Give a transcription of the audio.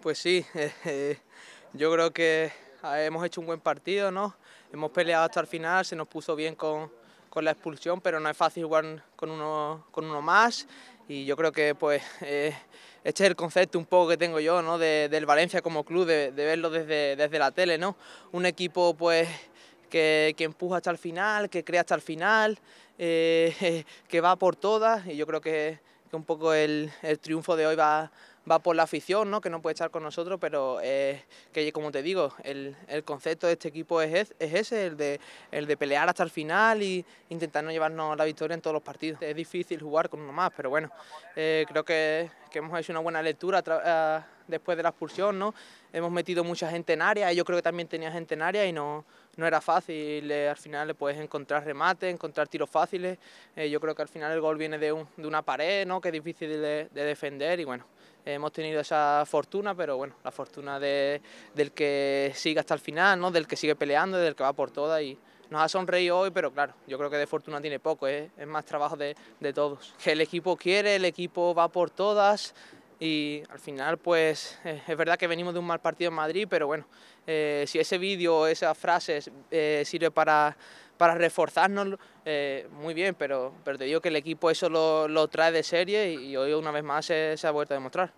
Pues sí, eh, yo creo que hemos hecho un buen partido, ¿no? Hemos peleado hasta el final, se nos puso bien con, la expulsión, pero no es fácil jugar con uno, con uno más. Y yo creo que pues eh, este es el concepto un poco que tengo yo, ¿no? del Valencia como club, de, verlo desde, desde la tele, ¿no? Un equipo pues que, empuja hasta el final, que crea hasta el final, eh, que va por todas. Y yo creo que, un poco el, el triunfo de hoy va va por la afición, que no puede estar con nosotros, pero que como te digo, el, concepto de este equipo es, ese, el de, de pelear hasta el final y intentar no llevarnos la victoria en todos los partidos. Es difícil jugar con uno más, pero bueno, eh, creo que, hemos hecho una buena lectura. A después de la expulsión, ¿no? Hemos metido mucha gente en área, yo creo que también tenía gente en área y no, no era fácil, al final le puedes encontrar remates, encontrar tiros fáciles, eh, yo creo que al final el gol viene de, una pared, ¿no? Que es difícil de, defender y bueno, hemos tenido esa fortuna, pero bueno, la fortuna del que sigue hasta el final, ¿no? del que sigue peleando, del que va por todas y nos ha sonreído hoy, pero claro, yo creo que de fortuna tiene poco, ¿eh? es más trabajo de, de todos. Que el equipo quiere, el equipo va por todas, y al final pues eh, es verdad que venimos de un mal partido en Madrid, pero bueno, eh, si ese vídeo, esas frases eh, sirve para, para reforzarnos, eh, muy bien, pero, pero te digo que el equipo eso lo, trae de serie y, hoy una vez más se ha vuelto a demostrar.